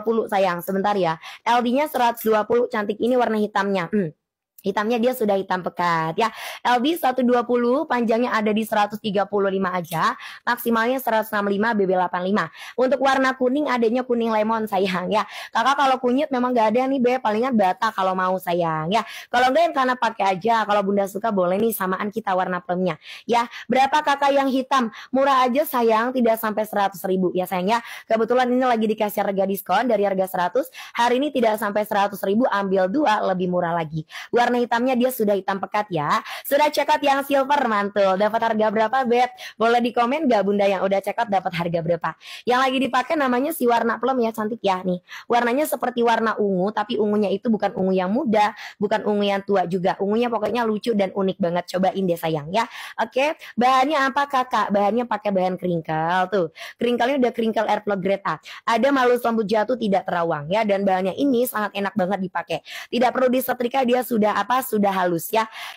120 sayang, sebentar ya. LD-nya 120 cantik ini warna hitamnya. Hmm. Hitamnya dia sudah hitam pekat ya. LB 120 panjangnya ada di 135 aja, maksimalnya 165 BB85. Untuk warna kuning adanya kuning lemon sayang ya. Kakak kalau kunyit memang gak ada nih B, palingan bata kalau mau sayang ya. Kalau enggak yang karena pakai aja, kalau Bunda suka boleh nih samaan kita warna plumnya ya. Berapa kakak yang hitam? Murah aja sayang, tidak sampai 100 ribu ya sayang ya. Kebetulan ini lagi dikasih harga diskon dari harga 100, hari ini tidak sampai 100 ribu ambil dua lebih murah lagi. Warna warna hitamnya dia sudah hitam pekat ya. Sudah check yang silver mantul. Dapat harga berapa, Bet? Boleh di komen gak Bunda yang udah check dapat harga berapa? Yang lagi dipakai namanya si warna plum ya, cantik ya nih. Warnanya seperti warna ungu, tapi ungunya itu bukan ungu yang muda, bukan ungu yang tua juga. Ungunya pokoknya lucu dan unik banget. Cobain deh sayang ya. Oke, bahannya apa Kakak? Bahannya pakai bahan keringkel tuh. Keringkelnya udah keringkel air grade A. Ada malu rambut jatuh tidak terawang ya dan bahannya ini sangat enak banget dipakai. Tidak perlu disetrika dia sudah apa? Sudah halus ya.